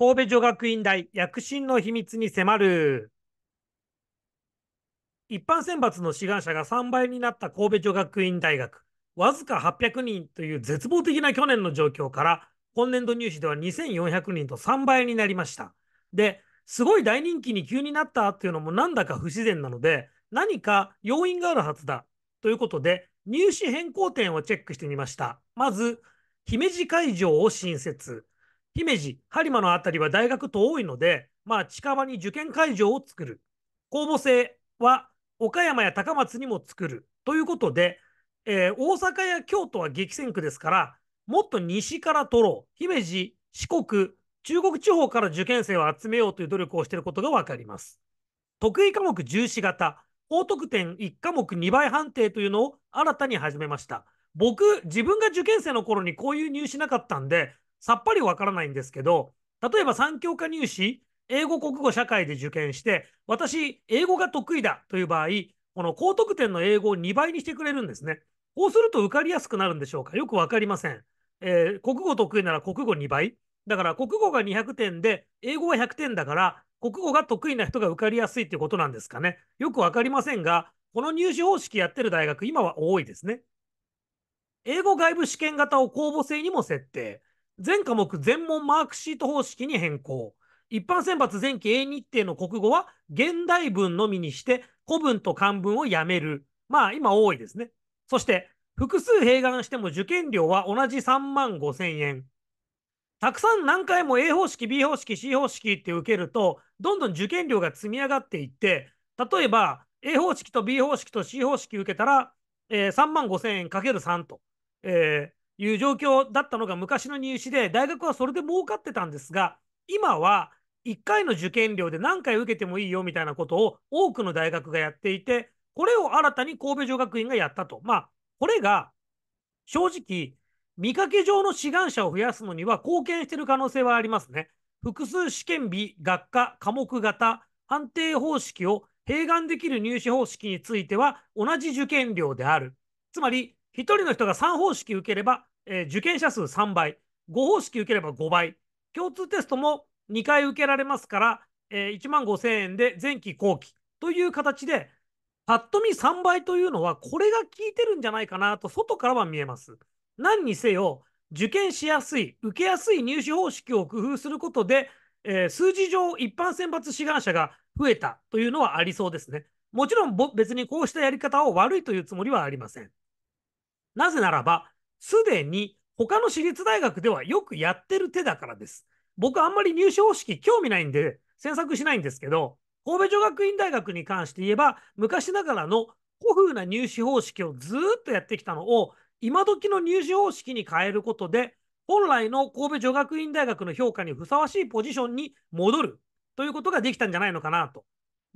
神戸女学院大躍進の秘密に迫る。一般選抜の志願者が3倍になった神戸女学院大学、わずか800人という絶望的な去年の状況から、今年度入試では2400人と3倍になりました。で、すごい大人気に急になったっていうのもなんだか不自然なので、何か要因があるはずだということで、入試変更点をチェックしてみました。まず、姫路会場を新設。姫路、播磨の辺りは大学と多いので、まあ、近場に受験会場を作る。公募制は岡山や高松にも作る。ということで、えー、大阪や京都は激戦区ですから、もっと西から取ろう。姫路、四国、中国地方から受験生を集めようという努力をしていることが分かります。得意科目重視型、高得点1科目2倍判定というのを新たに始めました。僕、自分が受験生の頃にこういう入試なかったんで、さっぱりわからないんですけど、例えば3教科入試、英語、国語、社会で受験して、私、英語が得意だという場合、この高得点の英語を2倍にしてくれるんですね。こうすると受かりやすくなるんでしょうかよく分かりません。えー、国語得意なら国語2倍。だから国語が200点で、英語は100点だから、国語が得意な人が受かりやすいということなんですかね。よく分かりませんが、この入試方式やってる大学、今は多いですね。英語外部試験型を公募制にも設定。全科目全問マークシート方式に変更。一般選抜前期 A 日程の国語は現代文のみにして古文と漢文をやめる。まあ今多いですね。そして複数併願しても受験料は同じ3万5千円。たくさん何回も A 方式、B 方式、C 方式って受けると、どんどん受験料が積み上がっていって、例えば A 方式と B 方式と C 方式受けたら、えー、3万5千円かける3と、えー、いう状況だったのが昔の入試で、大学はそれで儲かってたんですが、今は1回の受験料で何回受けてもいいよみたいなことを多くの大学がやっていて、これを新たに神戸女学院がやったと。まあ、これが正直、見かけ上の志願者を増やすのには貢献している可能性はありますね。複数試験日、学科、科目型、判定方式を併願できる入試方式については同じ受験料である。つまり、1人の人が3方式受ければ、えー、受験者数3倍、5方式受ければ5倍、共通テストも2回受けられますから、えー、1万5000円で前期後期という形で、ぱっと見3倍というのは、これが効いてるんじゃないかなと、外からは見えます。何にせよ、受験しやすい、受けやすい入試方式を工夫することで、えー、数字上、一般選抜志願者が増えたというのはありそうですね。もちろん別にこうしたやり方を悪いというつもりはありません。なぜならば、すでに他の私立大学ではよくやってる手だからです。僕あんまり入試方式興味ないんで、詮索しないんですけど、神戸女学院大学に関して言えば、昔ながらの古風な入試方式をずっとやってきたのを、今時の入試方式に変えることで、本来の神戸女学院大学の評価にふさわしいポジションに戻るということができたんじゃないのかなと。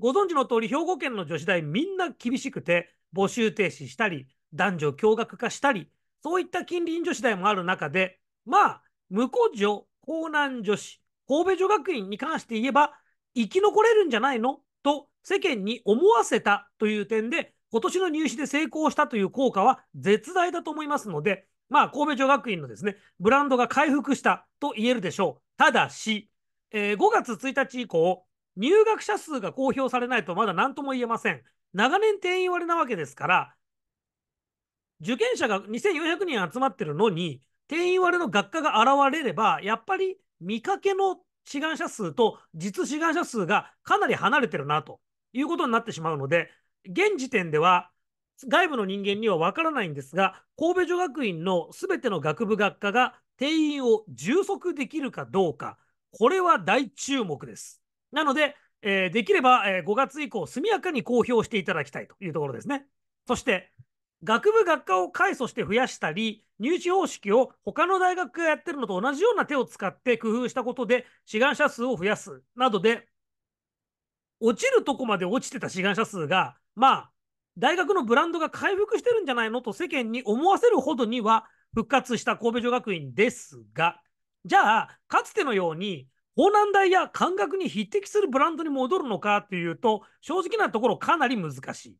ご存知の通り、兵庫県の女子大みんな厳しくて、募集停止したり、男女共学化したり、そういった近隣女子大もある中で、まあ、向女、江南女子、神戸女学院に関して言えば、生き残れるんじゃないのと世間に思わせたという点で、今年の入試で成功したという効果は絶大だと思いますので、まあ、神戸女学院のですね、ブランドが回復したと言えるでしょう。ただし、えー、5月1日以降、入学者数が公表されないとまだ何とも言えません。長年定員割れなわけですから、受験者が2400人集まってるのに、定員割れの学科が現れれば、やっぱり見かけの志願者数と実志願者数がかなり離れてるなということになってしまうので、現時点では外部の人間にはわからないんですが、神戸女学院のすべての学部学科が定員を充足できるかどうか、これは大注目です。なので、えー、できれば、えー、5月以降、速やかに公表していただきたいというところですね。そして、学部学科を改組して増やしたり、入試方式を他の大学がやってるのと同じような手を使って工夫したことで、志願者数を増やすなどで、落ちるとこまで落ちてた志願者数が、まあ、大学のブランドが回復してるんじゃないのと世間に思わせるほどには復活した神戸女学院ですが、じゃあ、かつてのように、法難大や感覚に匹敵するブランドに戻るのかというと、正直なところかなり難しい。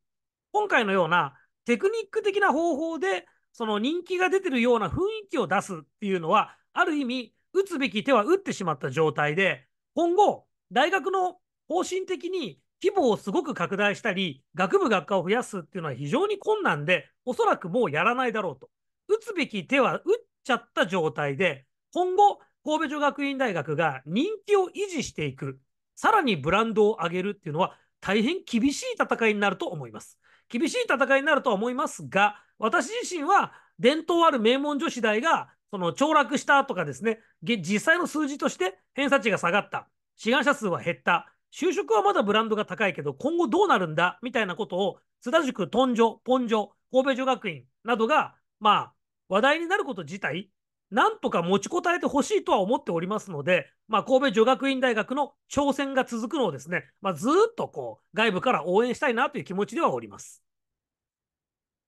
今回のようなテクニック的な方法で、その人気が出てるような雰囲気を出すっていうのは、ある意味、打つべき手は打ってしまった状態で、今後、大学の方針的に規模をすごく拡大したり、学部学科を増やすっていうのは非常に困難で、おそらくもうやらないだろうと。打つべき手は打っちゃった状態で、今後、神戸女学院大学が人気を維持していく、さらにブランドを上げるっていうのは、大変厳しい戦いになると思います。厳しい戦いになるとは思いますが、私自身は伝統ある名門女子大が、その凋落したとかですね、実際の数字として偏差値が下がった、志願者数は減った、就職はまだブランドが高いけど、今後どうなるんだみたいなことを、津田塾、トンジョ、ポンジョ、神戸女学院などが、まあ、話題になること自体、なんとか持ちこたえてほしいとは思っておりますので、まあ、神戸女学院大学の挑戦が続くのをですね、まあ、ずっとこう外部から応援したいなという気持ちではおります。